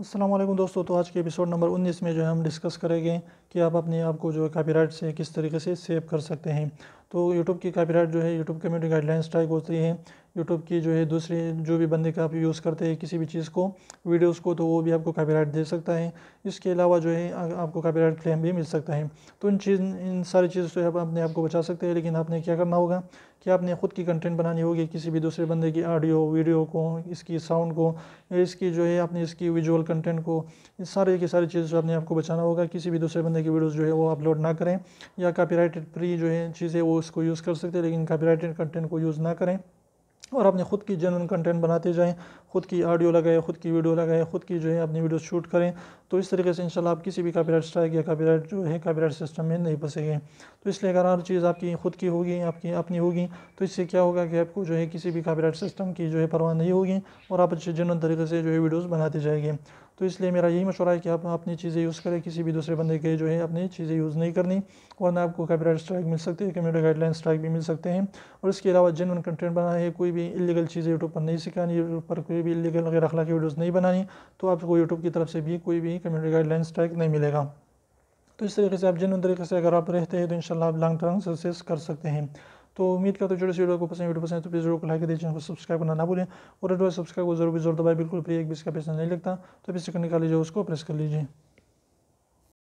असलम दोस्तों तो आज के एपिसोड नंबर 19 में जो है हम डिस्कस करेंगे कि आप अपने आप को जो है कापी से किस तरीके से सेव कर सकते हैं तो यूट्यूब की कॉपीराइट जो है यूट्यूब कम्युनिटी गाइडलाइंस टाइप होती है यूट्यूब की जो है दूसरी जो भी बंदे का आप यूज़ करते हैं किसी भी चीज़ को वीडियोस को तो वो भी आपको कॉपीराइट दे सकता है इसके अलावा जो है आपको कॉपीराइट क्लेम भी मिल सकता है तो इन चीज़ इन सारी चीज़ से आप अपने आप को बचा सकते हैं लेकिन आपने क्या करना होगा कि आपने ख़ुद की कंटेंट बनानी होगी किसी भी दूसरे बंदे की ऑडियो वीडियो को इसकी साउंड को इसकी जो है आपने इसकी विजुअल कंटेंट को इस सारे की सारी चीज़ से अपने आपको बचाना होगा किसी भी दूसरे बंदे की वीडियोज़ जो है वो अपलोड ना करें या कापी फ्री जो है चीज़ें वो उसको यूज़ कर सकते हैं लेकिन कॉपीराइटेड कंटेंट को यूज़ ना करें और अपने खुद की जनरल कंटेंट बनाते जाएं खुद की ऑडियो लगाएं खुद की वीडियो लगाएं खुद की जो है अपनी वीडियो शूट करें तो इस तरीके से इंशाल्लाह आप किसी भी कॉपीराइट स्ट्राइक या कॉपीराइट जो है कॉपीराइट सिस्टम में नहीं फंसेंगे तो इसलिए अगर हर चीज़ आपकी खुद की होगी आपकी अपनी होगी तो इससे क्या होगा कि आपको जो है किसी भी कॉपीराइट सिस्टम की जो है परवाह नहीं होगी और आप अच्छे जनरल तरीके से जो है वीडियोज़ बनाते जाएंगे तो इसलिए मेरा यही मशवरा है कि आप अपनी चीज़ें यूज़ करें किसी भी दूसरे बंदे के जो है अपनी चीज़ें यूज़ नहीं करनी वरना आपको कॉपीराइट स्ट्राइक मिल सकती है कम्यूटर गाइडलाइन स्ट्राइक भी मिल सकते हैं और इसके अलावा जेनवन कंटेंट बनाना है कोई भी इलीगल चीज़ें यूट्यूब पर नहीं सिखानी यूट्यूब पर कोई भी इलीगल वगैरह अखला की वीडियोज़ नहीं बनानी तो आपको यूट्यूब की तरफ से भी कोई भी कम्यूटर गाइडलाइन स्ट्राइक नहीं मिलेगा तो इस तरीके से आप जिन तरीके से अगर आप रहते हैं तो इन आप लॉन्ग टर्म सक्सेस कर सकते हैं तो उम्मीद करते हूँ छोटे से वीडियो को पसंद वीडियो पसंद तो प्लीज़ जरूर को लाइक कर दीजिए सब्सक्राइब करना ना भूलें और एडवाइस सब्सक्राइब को जरूर भी जरूर दबाए बिल्कुल फ्री एक बीस का पैसा नहीं लगता तो पैसे करने निकाल लीजिए उसको प्रेस कर लीजिए